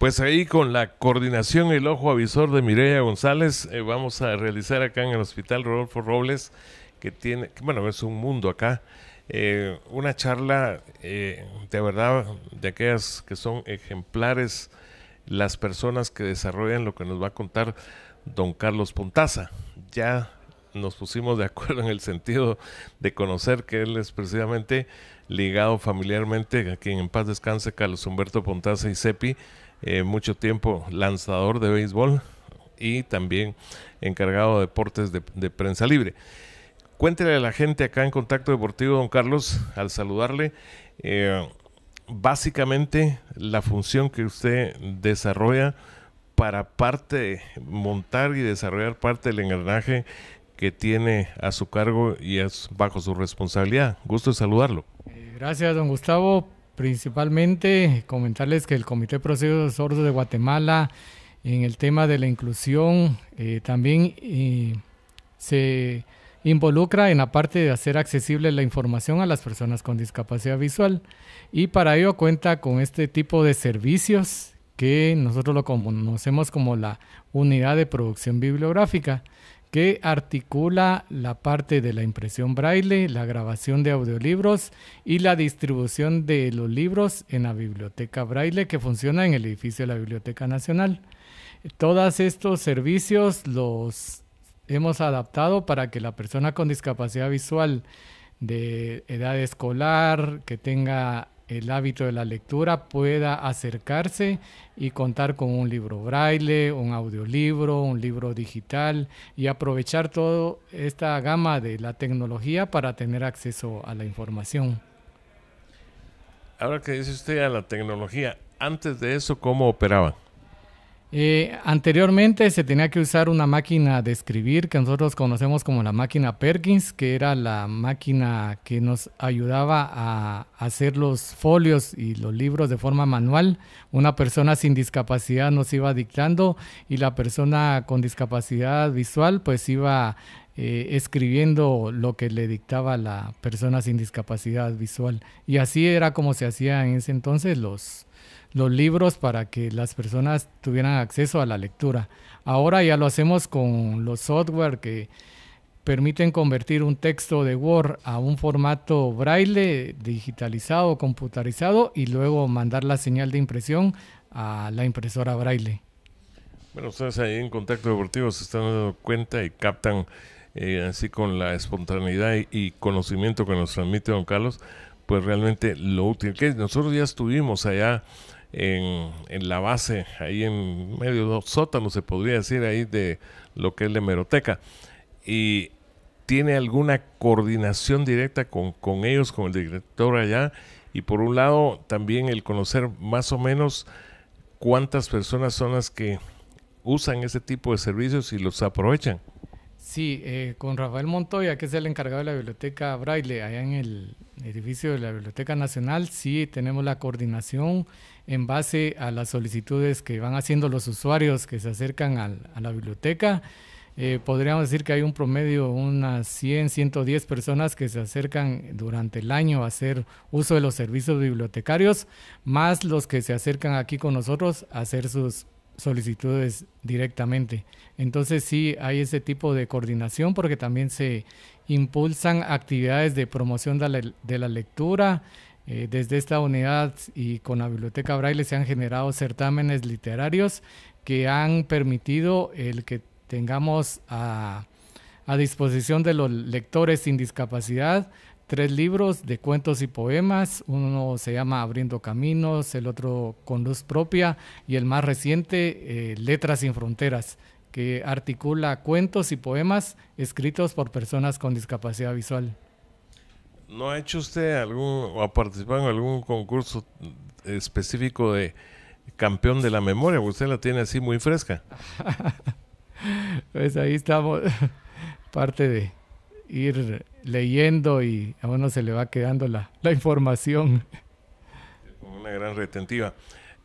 Pues ahí con la coordinación y el ojo avisor de Mireya González eh, vamos a realizar acá en el Hospital Rodolfo Robles, que tiene, bueno, es un mundo acá, eh, una charla eh, de verdad de aquellas que son ejemplares las personas que desarrollan lo que nos va a contar don Carlos Pontaza. Ya nos pusimos de acuerdo en el sentido de conocer que él es precisamente ligado familiarmente a quien en paz descanse Carlos Humberto Pontaza y Cepi eh, mucho tiempo lanzador de béisbol y también encargado de deportes de, prensa libre. Cuéntele a la gente acá en Contacto Deportivo, don Carlos, al saludarle, eh, básicamente la función que usted desarrolla para parte, montar y desarrollar parte del engranaje que tiene a su cargo y es bajo su responsabilidad. Gusto de saludarlo. Eh, gracias, don Gustavo, Principalmente comentarles que el Comité de Procesos Sordos de Guatemala en el tema de la inclusión eh, también eh, se involucra en la parte de hacer accesible la información a las personas con discapacidad visual y para ello cuenta con este tipo de servicios que nosotros lo conocemos como la unidad de producción bibliográfica que articula la parte de la impresión braille, la grabación de audiolibros y la distribución de los libros en la biblioteca braille que funciona en el edificio de la Biblioteca Nacional. Todos estos servicios los hemos adaptado para que la persona con discapacidad visual de edad escolar, que tenga el hábito de la lectura pueda acercarse y contar con un libro braille, un audiolibro, un libro digital y aprovechar toda esta gama de la tecnología para tener acceso a la información. Ahora que dice usted a la tecnología, antes de eso, ¿cómo operaba? Eh, anteriormente se tenía que usar una máquina de escribir que nosotros conocemos como la máquina Perkins, que era la máquina que nos ayudaba a hacer los folios y los libros de forma manual. Una persona sin discapacidad nos iba dictando y la persona con discapacidad visual pues iba eh, escribiendo lo que le dictaba la persona sin discapacidad visual. Y así era como se hacía en ese entonces los, los libros para que las personas tuvieran acceso a la lectura. Ahora ya lo hacemos con los software que permiten convertir un texto de Word a un formato braille digitalizado, computarizado y luego mandar la señal de impresión a la impresora braille. Bueno, ustedes ahí en Contacto Deportivo se están dando cuenta y captan eh, así con la espontaneidad y conocimiento que nos transmite don Carlos, pues realmente lo útil que es. Nosotros ya estuvimos allá en, la base, ahí en medio de sótano, se podría decir, ahí de lo que es la hemeroteca. Y tiene alguna coordinación directa con, ellos, con el director allá. Y por un lado, también el conocer más o menos cuántas personas son las que usan ese tipo de servicios y los aprovechan. Sí, eh, con Rafael Montoya, que es el encargado de la biblioteca Braille, allá en el, edificio de la Biblioteca Nacional, sí tenemos la coordinación en base a las solicitudes que van haciendo los usuarios que se acercan a la biblioteca. Eh, podríamos decir que hay un promedio, unas 100, 110 personas que se acercan durante el año a hacer uso de los servicios bibliotecarios, más los que se acercan aquí con nosotros a hacer sus solicitudes directamente. Entonces sí hay ese tipo de coordinación porque también se impulsan actividades de promoción de la, lectura. Eh, desde esta unidad y con la Biblioteca Braille se han generado certámenes literarios que han permitido el que tengamos a disposición de los lectores sin discapacidad tres libros de cuentos y poemas. Uno se llama Abriendo Caminos, el otro Con Luz Propia y el más reciente, eh, Letras sin Fronteras, que articula cuentos y poemas escritos por personas con discapacidad visual. ¿No ha hecho usted algún o ha participado en algún concurso específico de campeón de la memoria? Usted la tiene así muy fresca. pues ahí estamos, parte de ir leyendo y a uno se le va quedando la, la información. Una gran retentiva.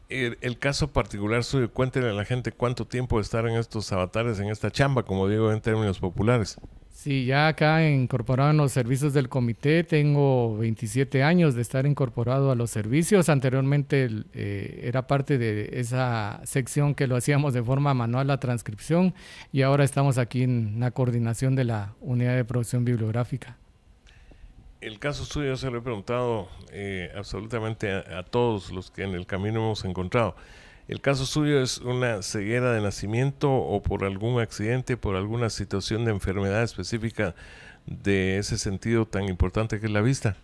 El, el, caso particular suyo, cuéntenle a la gente cuánto tiempo estar en estos avatares, en esta chamba, como digo en términos populares. Sí, ya acá incorporado en los servicios del comité, tengo 27 años de estar incorporado a los servicios. Anteriormente eh, era parte de esa sección que lo hacíamos de forma manual, la transcripción, y ahora estamos aquí en la coordinación de la unidad de producción bibliográfica. El caso suyo se lo he preguntado eh, absolutamente a todos los que en el camino hemos encontrado. El caso suyo es una ceguera de nacimiento o por algún accidente, por alguna situación de enfermedad específica de ese sentido tan importante que es la vista.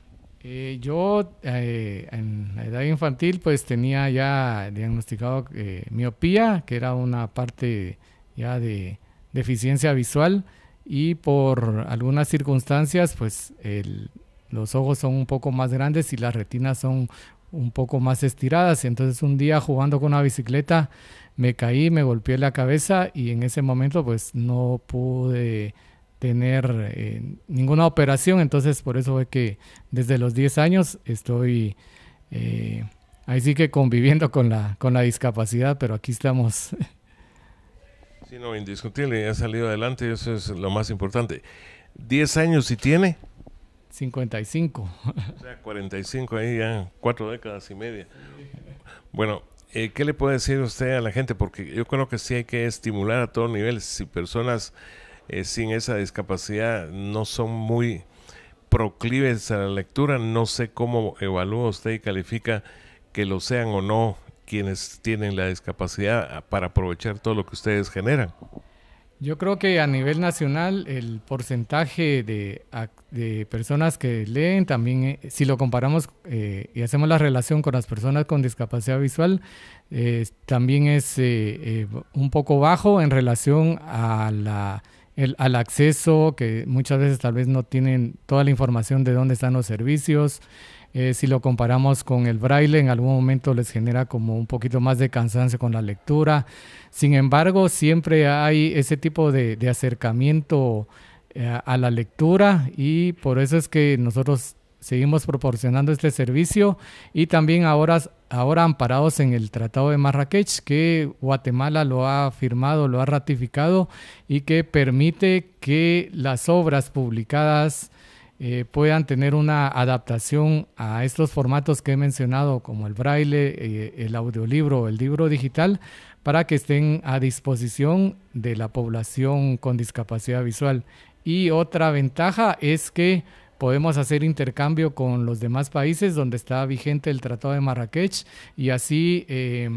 Eh, yo eh, en la edad infantil pues tenía ya diagnosticado eh, miopía, que era una parte ya de deficiencia visual y por algunas circunstancias pues los ojos son un poco más grandes y las retinas son un poco más estiradas. entonces un día jugando con una bicicleta me caí, me golpeé la cabeza y en ese momento pues no pude tener eh, ninguna operación. Entonces por eso es que desde los 10 años estoy eh, ahí sí que conviviendo con la, con la discapacidad, pero aquí estamos. Sí, no, indiscutible, ha salido adelante, eso es lo más importante. ¿10 años si tiene? 55. O sea, 45 ahí ya, cuatro décadas y media. Bueno, eh, ¿qué le puede decir usted a la gente? Porque yo creo que sí hay que estimular a todos niveles. Si personas eh, sin esa discapacidad no son muy proclives a la lectura, no sé cómo evalúa usted y califica que lo sean o no quienes tienen la discapacidad ah, para aprovechar todo lo que ustedes generan. Yo creo que a nivel nacional el porcentaje de, personas que leen también, eh, si lo comparamos eh, y hacemos la relación con las personas con discapacidad visual, eh, también es un poco bajo en relación al acceso, que muchas veces tal vez no tienen toda la información de dónde están los servicios. Eh, si lo comparamos con el braille, en algún momento les genera como un poquito más de cansancio con la lectura. Sin embargo, siempre hay ese tipo de, acercamiento eh, a la lectura y por eso es que nosotros seguimos proporcionando este servicio y también ahora, ahora amparados en el Tratado de Marrakech que Guatemala lo ha firmado, lo ha ratificado y que permite que las obras publicadas eh, puedan tener una adaptación a estos formatos que he mencionado, como el braille, eh, el audiolibro, el libro digital, para que estén a disposición de la población con discapacidad visual. Y otra ventaja es que podemos hacer intercambio con los demás países donde está vigente el Tratado de Marrakech y así eh,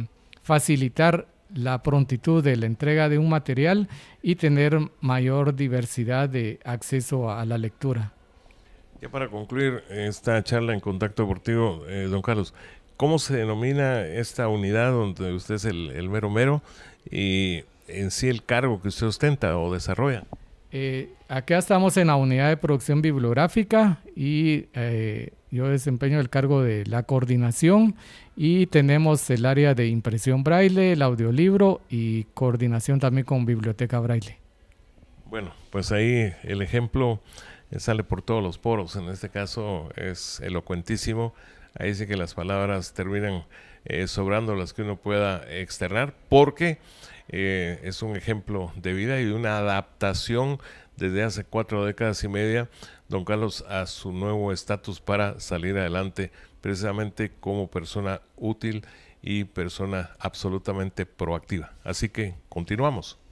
facilitar la prontitud de la entrega de un material y tener mayor diversidad de acceso a la lectura. Ya para concluir esta charla en contacto deportivo, eh, don Carlos, ¿cómo se denomina esta unidad donde usted es el, mero mero y en sí el cargo que usted ostenta o desarrolla? Eh, acá estamos en la unidad de producción bibliográfica y eh, yo desempeño el cargo de la coordinación y tenemos el área de impresión braille, el audiolibro y coordinación también con biblioteca braille. Bueno, pues ahí el ejemplo eh, sale por todos los poros. En este caso es elocuentísimo. Ahí sí que las palabras terminan eh, sobrando las que uno pueda externar porque eh, es un ejemplo de vida y una adaptación desde hace cuatro décadas y media, don Carlos, a su nuevo estatus para salir adelante precisamente como persona útil y persona absolutamente proactiva. Así que continuamos.